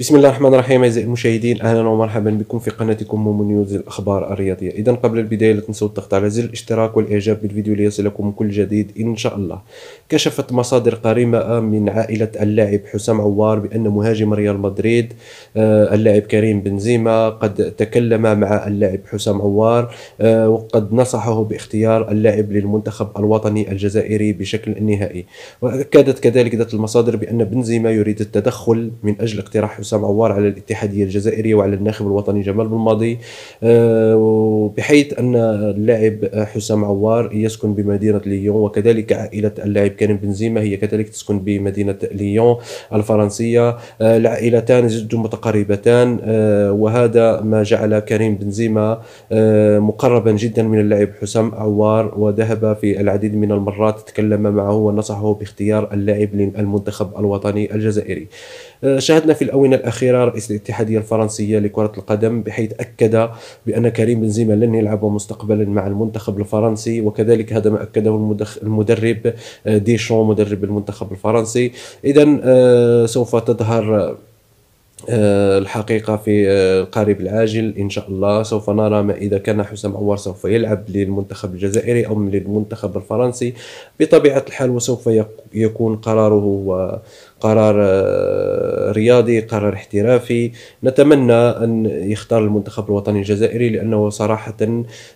بسم الله الرحمن الرحيم اعزائي المشاهدين اهلا ومرحبا بكم في قناتكم مومو نيوز الاخبار الرياضيه اذا قبل البدايه لا تنسوا الضغط على زر الاشتراك والاعجاب بالفيديو ليصلكم كل جديد ان شاء الله كشفت مصادر قريبه من عائله اللاعب حسام عوار بان مهاجم ريال مدريد آه، اللاعب كريم بنزيما قد تكلم مع اللاعب حسام عوار آه، وقد نصحه باختيار اللاعب للمنتخب الوطني الجزائري بشكل نهائي واكدت كذلك ذات المصادر بان بنزيما يريد التدخل من اجل اقتراح حسام عوار على الاتحاديه الجزائريه وعلى الناخب الوطني جمال بالماضي آه، بحيث ان اللاعب حسام عوار يسكن بمدينه ليون وكذلك عائله اللاعب كريم بنزيما هي كذلك تسكن بمدينه ليون الفرنسيه آه، العائلتان جد متقاربتان آه، وهذا ما جعل كريم بنزيما مقربا جدا من اللاعب حسام عوار وذهب في العديد من المرات تكلم معه ونصحه باختيار اللاعب للمنتخب الوطني الجزائري شاهدنا في الاونه الأخيرة رئيس الاتحادية الفرنسية لكرة القدم بحيث أكد بأن كريم بنزيما لن يلعب مستقبلا مع المنتخب الفرنسي وكذلك هذا ما أكده المدرب آه، ديشون مدرب المنتخب الفرنسي إذا آه، سوف تظهر آه، الحقيقة في القريب العاجل إن شاء الله سوف نرى ما إذا كان حسام عوار سوف يلعب للمنتخب الجزائري أو للمنتخب الفرنسي بطبيعة الحال وسوف يكون قراره هو قرار رياضي قرار احترافي نتمنى أن يختار المنتخب الوطني الجزائري لأنه صراحة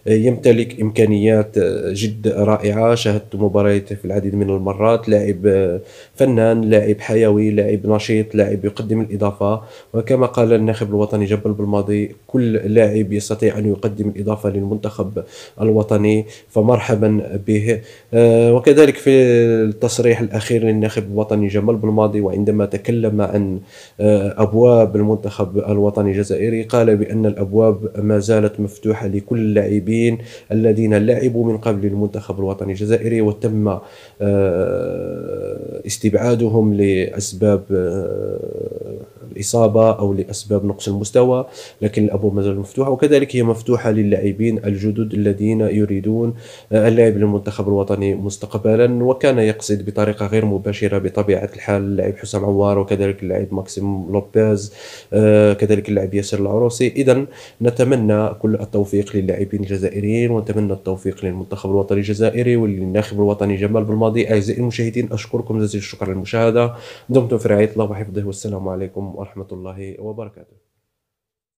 يمتلك إمكانيات جد رائعة شاهدت مبارياته في العديد من المرات لاعب فنان لاعب حيوي لاعب نشيط لاعب يقدم الإضافة وكما قال الناخب الوطني جبل بالماضي كل لاعب يستطيع أن يقدم الإضافة للمنتخب الوطني فمرحبا به آه، وكذلك في التصريح الأخير للناخب الوطني جمال بالماضي وعندما تكلم عن آه، ابواب المنتخب الوطني الجزائري قال بان الابواب ما زالت مفتوحه لكل اللاعبين الذين لعبوا من قبل المنتخب الوطني الجزائري وتم آه، استبعادهم لاسباب آه، اصابه او لاسباب نقص المستوى لكن الابواب مازال مفتوحه وكذلك هي مفتوحه للاعبين الجدد الذين يريدون آه، اللعب للمنتخب الوطني مستقبلا وكان يقصد بطريقه غير مباشره بطبيعه الحال اللاعب حسام عوار وكذلك اللاعب ماكسيم لوبيز آه، كذلك اللاعب ياسر العروسي اذا نتمنى كل التوفيق للاعبين الجزائريين ونتمنى التوفيق للمنتخب الوطني الجزائري وللناخب الوطني جمال بالماضي اعزائي المشاهدين اشكركم جزيل الشكر للمشاهده دمتم في رعايه الله وحفظه والسلام عليكم ورحمه الله وبركاته